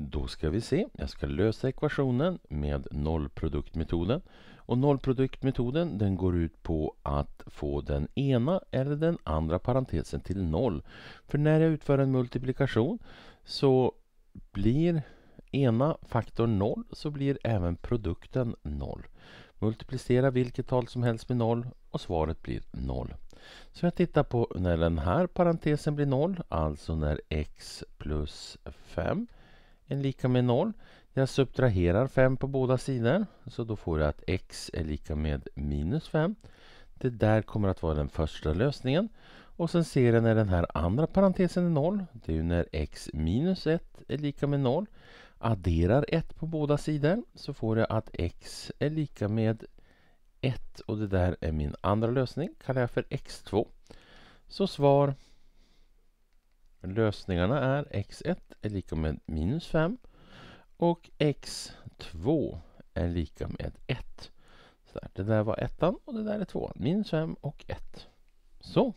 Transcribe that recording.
Då ska vi se. Jag ska lösa ekvationen med nollproduktmetoden. Och nollproduktmetoden den går ut på att få den ena eller den andra parentesen till noll. För när jag utför en multiplikation så blir ena faktorn noll så blir även produkten noll. Multiplicera vilket tal som helst med noll och svaret blir noll. Så jag tittar på när den här parentesen blir noll, alltså när x plus 5 är lika med 0. Jag subtraherar 5 på båda sidor. Så då får jag att x är lika med minus 5. Det där kommer att vara den första lösningen. Och sen ser jag när den här andra parentesen är 0. Det är ju när x minus 1 är lika med 0. Adderar 1 på båda sidor så får jag att x är lika med 1 och det där är min andra lösning, kallar jag för x2. Så svar Lösningarna är x1 är lika med minus 5 och x2 är lika med 1. Så där, det där var ettan och det där är tvåan. Minus 5 och 1. Så.